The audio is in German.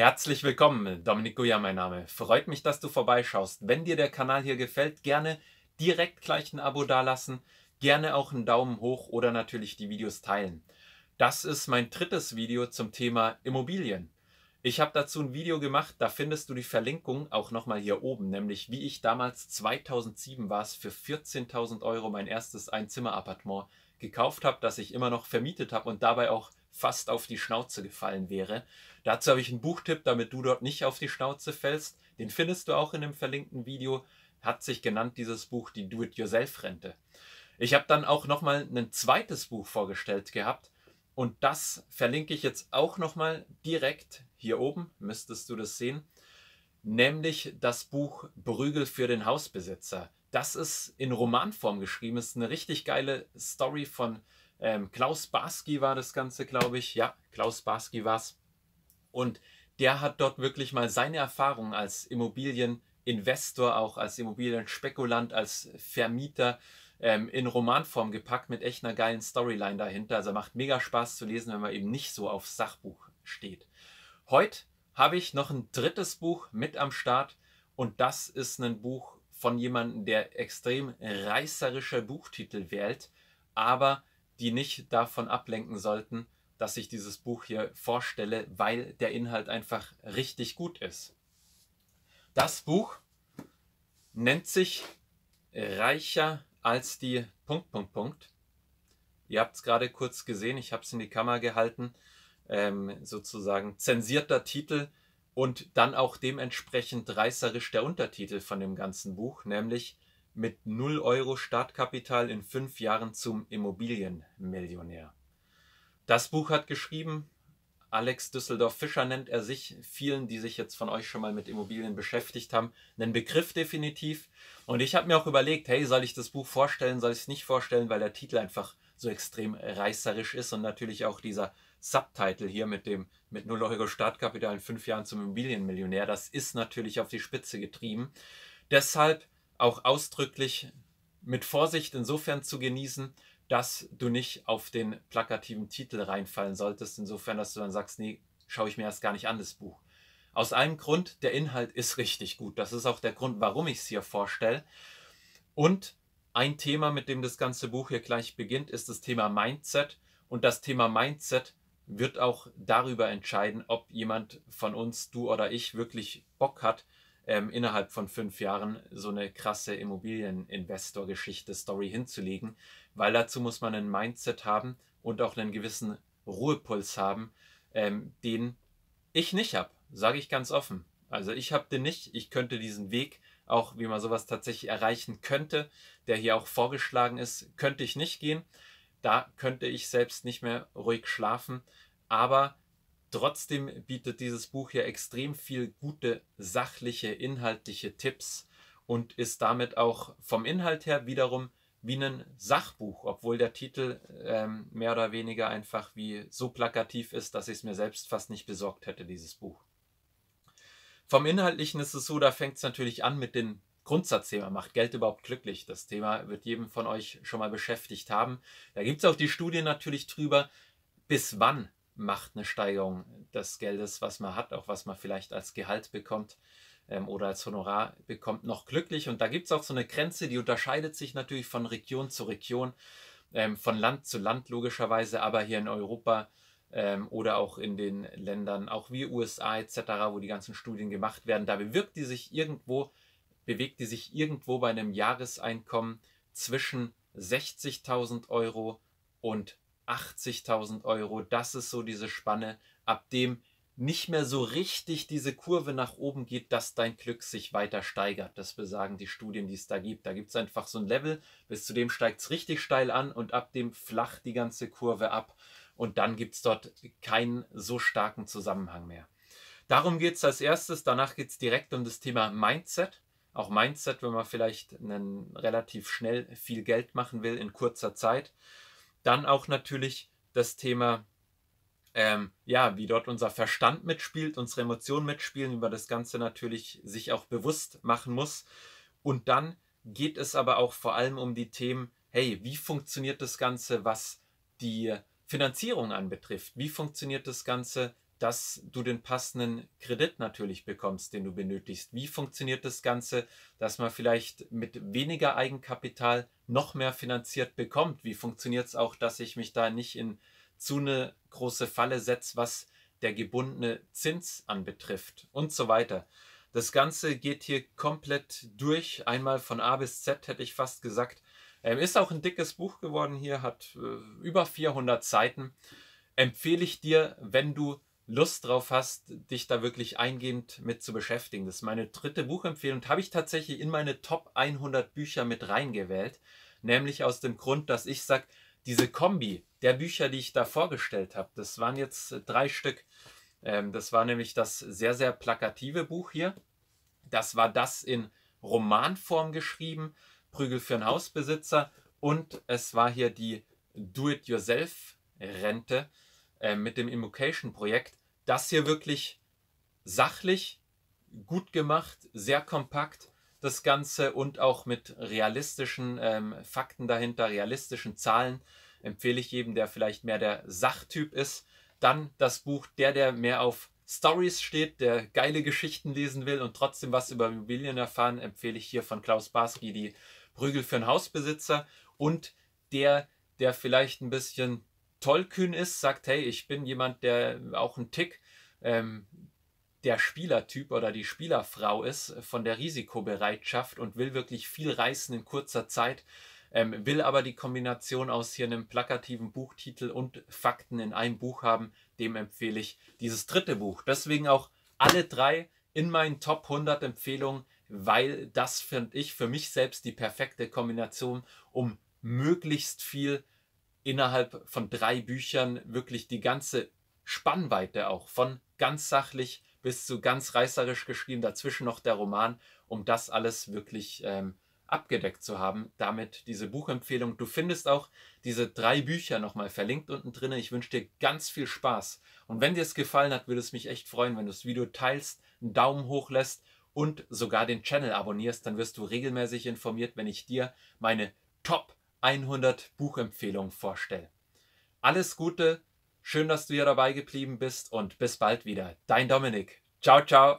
Herzlich willkommen, Dominik Guya mein Name. Freut mich, dass du vorbeischaust. Wenn dir der Kanal hier gefällt, gerne direkt gleich ein Abo dalassen, gerne auch einen Daumen hoch oder natürlich die Videos teilen. Das ist mein drittes Video zum Thema Immobilien. Ich habe dazu ein Video gemacht, da findest du die Verlinkung auch nochmal hier oben, nämlich wie ich damals 2007 war es für 14.000 Euro mein erstes Einzimmerappartement gekauft habe, das ich immer noch vermietet habe und dabei auch fast auf die Schnauze gefallen wäre. Dazu habe ich einen Buchtipp, damit du dort nicht auf die Schnauze fällst. Den findest du auch in dem verlinkten Video. Hat sich genannt dieses Buch die Do-it-yourself-Rente. Ich habe dann auch nochmal ein zweites Buch vorgestellt gehabt und das verlinke ich jetzt auch nochmal direkt hier oben, müsstest du das sehen, nämlich das Buch Brügel für den Hausbesitzer. Das ist in Romanform geschrieben, ist eine richtig geile Story von ähm, Klaus Barski war das Ganze, glaube ich. Ja, Klaus Barski war es. Und der hat dort wirklich mal seine Erfahrungen als Immobilieninvestor, auch als Immobilienspekulant, als Vermieter ähm, in Romanform gepackt mit echt einer geilen Storyline dahinter. Also macht mega Spaß zu lesen, wenn man eben nicht so aufs Sachbuch steht. Heute habe ich noch ein drittes Buch mit am Start und das ist ein Buch von jemandem, der extrem reißerische Buchtitel wählt, aber die nicht davon ablenken sollten, dass ich dieses Buch hier vorstelle, weil der Inhalt einfach richtig gut ist. Das Buch nennt sich Reicher als die Punkt, Punkt, Punkt. Ihr habt es gerade kurz gesehen, ich habe es in die Kamera gehalten, ähm, sozusagen zensierter Titel und dann auch dementsprechend reißerisch der Untertitel von dem ganzen Buch, nämlich mit 0 Euro Startkapital in fünf Jahren zum Immobilienmillionär. Das Buch hat geschrieben Alex Düsseldorf-Fischer nennt er sich. Vielen, die sich jetzt von euch schon mal mit Immobilien beschäftigt haben, einen Begriff definitiv. Und ich habe mir auch überlegt, hey, soll ich das Buch vorstellen, soll ich es nicht vorstellen, weil der Titel einfach so extrem reißerisch ist und natürlich auch dieser Subtitle hier mit dem mit 0 Euro Startkapital in fünf Jahren zum Immobilienmillionär, das ist natürlich auf die Spitze getrieben. Deshalb auch ausdrücklich mit Vorsicht insofern zu genießen, dass du nicht auf den plakativen Titel reinfallen solltest, insofern, dass du dann sagst, nee, schaue ich mir erst gar nicht an das Buch. Aus einem Grund, der Inhalt ist richtig gut. Das ist auch der Grund, warum ich es hier vorstelle. Und ein Thema, mit dem das ganze Buch hier gleich beginnt, ist das Thema Mindset. Und das Thema Mindset wird auch darüber entscheiden, ob jemand von uns, du oder ich, wirklich Bock hat, ähm, innerhalb von fünf Jahren so eine krasse Immobilieninvestor-Geschichte, Story hinzulegen, weil dazu muss man ein Mindset haben und auch einen gewissen Ruhepuls haben, ähm, den ich nicht habe, sage ich ganz offen. Also ich habe den nicht. Ich könnte diesen Weg auch, wie man sowas tatsächlich erreichen könnte, der hier auch vorgeschlagen ist, könnte ich nicht gehen. Da könnte ich selbst nicht mehr ruhig schlafen. Aber Trotzdem bietet dieses Buch ja extrem viel gute, sachliche, inhaltliche Tipps und ist damit auch vom Inhalt her wiederum wie ein Sachbuch, obwohl der Titel ähm, mehr oder weniger einfach wie so plakativ ist, dass ich es mir selbst fast nicht besorgt hätte, dieses Buch. Vom Inhaltlichen ist es so, da fängt es natürlich an mit dem Grundsatzthema, macht Geld überhaupt glücklich? Das Thema wird jedem von euch schon mal beschäftigt haben. Da gibt es auch die Studie natürlich drüber, bis wann macht eine Steigerung des Geldes, was man hat, auch was man vielleicht als Gehalt bekommt ähm, oder als Honorar bekommt, noch glücklich. Und da gibt es auch so eine Grenze, die unterscheidet sich natürlich von Region zu Region, ähm, von Land zu Land logischerweise, aber hier in Europa ähm, oder auch in den Ländern, auch wie USA etc., wo die ganzen Studien gemacht werden, da bewirkt die sich irgendwo, bewegt die sich irgendwo bei einem Jahreseinkommen zwischen 60.000 Euro und 80.000 Euro. Das ist so diese Spanne, ab dem nicht mehr so richtig diese Kurve nach oben geht, dass dein Glück sich weiter steigert. Das besagen die Studien, die es da gibt. Da gibt es einfach so ein Level, bis zu dem steigt es richtig steil an und ab dem flacht die ganze Kurve ab. Und dann gibt es dort keinen so starken Zusammenhang mehr. Darum geht es als erstes. Danach geht es direkt um das Thema Mindset. Auch Mindset, wenn man vielleicht einen relativ schnell viel Geld machen will in kurzer Zeit. Dann auch natürlich das Thema, ähm, ja, wie dort unser Verstand mitspielt, unsere Emotionen mitspielen, über das Ganze natürlich sich auch bewusst machen muss. Und dann geht es aber auch vor allem um die Themen, hey, wie funktioniert das Ganze, was die Finanzierung anbetrifft? Wie funktioniert das Ganze, dass du den passenden Kredit natürlich bekommst, den du benötigst. Wie funktioniert das Ganze, dass man vielleicht mit weniger Eigenkapital noch mehr finanziert bekommt? Wie funktioniert es auch, dass ich mich da nicht in zu eine große Falle setze, was der gebundene Zins anbetrifft und so weiter. Das Ganze geht hier komplett durch, einmal von A bis Z hätte ich fast gesagt. Ähm, ist auch ein dickes Buch geworden hier, hat äh, über 400 Seiten. Empfehle ich dir, wenn du Lust drauf hast, dich da wirklich eingehend mit zu beschäftigen. Das ist meine dritte Buchempfehlung. Habe ich tatsächlich in meine Top 100 Bücher mit reingewählt. Nämlich aus dem Grund, dass ich sage, diese Kombi der Bücher, die ich da vorgestellt habe, das waren jetzt äh, drei Stück. Ähm, das war nämlich das sehr, sehr plakative Buch hier. Das war das in Romanform geschrieben, Prügel für einen Hausbesitzer. Und es war hier die Do-it-yourself-Rente äh, mit dem Immocation-Projekt das hier wirklich sachlich, gut gemacht, sehr kompakt das Ganze und auch mit realistischen ähm, Fakten dahinter, realistischen Zahlen empfehle ich jedem, der vielleicht mehr der Sachtyp ist. Dann das Buch, der, der mehr auf Stories steht, der geile Geschichten lesen will und trotzdem was über Immobilien erfahren, empfehle ich hier von Klaus Barski die Prügel für einen Hausbesitzer und der, der vielleicht ein bisschen tollkühn ist, sagt, hey, ich bin jemand, der auch ein Tick ähm, der Spielertyp oder die Spielerfrau ist, äh, von der Risikobereitschaft und will wirklich viel reißen in kurzer Zeit, ähm, will aber die Kombination aus hier einem plakativen Buchtitel und Fakten in einem Buch haben, dem empfehle ich dieses dritte Buch. Deswegen auch alle drei in meinen Top 100 Empfehlungen, weil das finde ich für mich selbst die perfekte Kombination, um möglichst viel innerhalb von drei Büchern wirklich die ganze Spannweite auch von ganz sachlich bis zu ganz reißerisch geschrieben, dazwischen noch der Roman, um das alles wirklich ähm, abgedeckt zu haben. Damit diese Buchempfehlung. Du findest auch diese drei Bücher nochmal verlinkt unten drin. Ich wünsche dir ganz viel Spaß. Und wenn dir es gefallen hat, würde es mich echt freuen, wenn du das Video teilst, einen Daumen hoch lässt und sogar den Channel abonnierst. Dann wirst du regelmäßig informiert, wenn ich dir meine Top 100 Buchempfehlungen vorstelle. Alles Gute, schön, dass du hier dabei geblieben bist und bis bald wieder. Dein Dominik. Ciao, ciao.